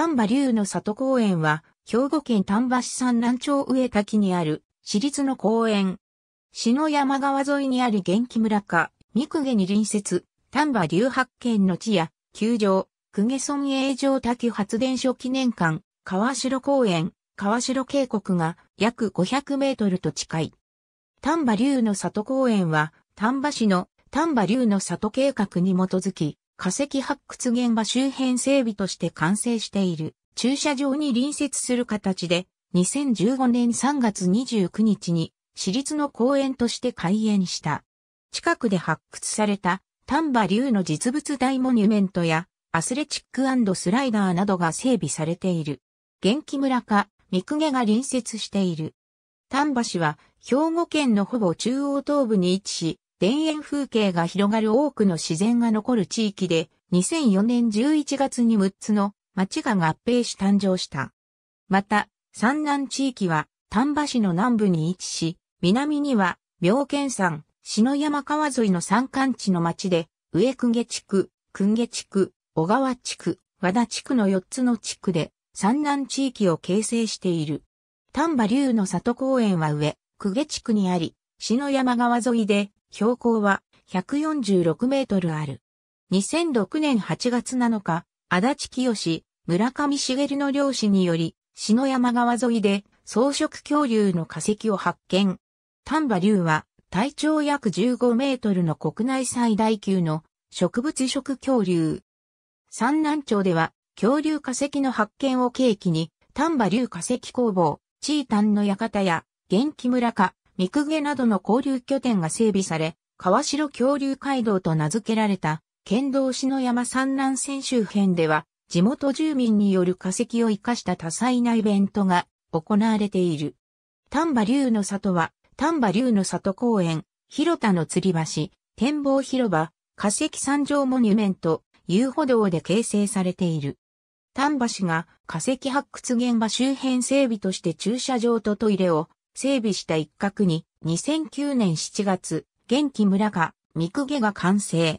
丹波竜の里公園は、兵庫県丹波市山、南町上滝にある、市立の公園。市の山川沿いにある元気村か、三公家に隣接、丹波竜発見の地や、球場、久下村営場滝発電所記念館、川城公園、川城渓谷が約500メートルと近い。丹波竜の里公園は、丹波市の丹波竜の里計画に基づき、化石発掘現場周辺整備として完成している駐車場に隣接する形で2015年3月29日に私立の公園として開園した。近くで発掘された丹波竜の実物大モニュメントやアスレチックスライダーなどが整備されている。元気村か三毛が隣接している。丹波市は兵庫県のほぼ中央東部に位置し、田園風景が広がる多くの自然が残る地域で、2004年11月に6つの町が合併し誕生した。また、山南地域は丹波市の南部に位置し、南には妙見山、篠山川沿いの山間地の町で、上久下地区、久下地区、小川地区、和田地区の4つの地区で、山南地域を形成している。丹波竜の里公園は上、久下地区にあり、篠山川沿いで、標高は146メートルある。2006年8月7日、足立清、村上茂の漁師により、篠山川沿いで草食恐竜の化石を発見。丹波竜は体長約15メートルの国内最大級の植物食恐竜。三南町では恐竜化石の発見を契機に丹波竜化石工房、チータンの館や元気村か、三公などの交流拠点が整備され、川城恐竜街道と名付けられた、県道篠山産卵線周辺では、地元住民による化石を生かした多彩なイベントが行われている。丹波竜の里は、丹波竜の里公園、広田の吊り橋、展望広場、化石山上モニュメント、遊歩道で形成されている。丹波市が化石発掘現場周辺整備として駐車場とトイレを整備した一角に2009年7月、元気村が、三区家が完成。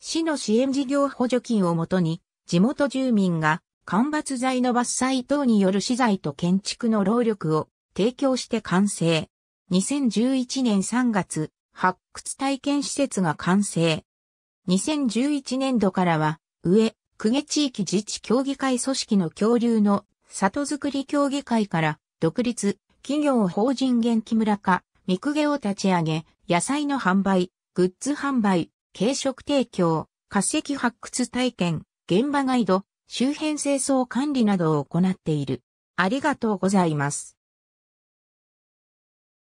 市の支援事業補助金をもとに、地元住民が間伐材の伐採等による資材と建築の労力を提供して完成。2011年3月、発掘体験施設が完成。2011年度からは、上、久下地域自治協議会組織の恐竜の里づくり協議会から独立、企業法人元気村か、ミクゲを立ち上げ、野菜の販売、グッズ販売、軽食提供、化石発掘体験、現場ガイド、周辺清掃管理などを行っている。ありがとうございます。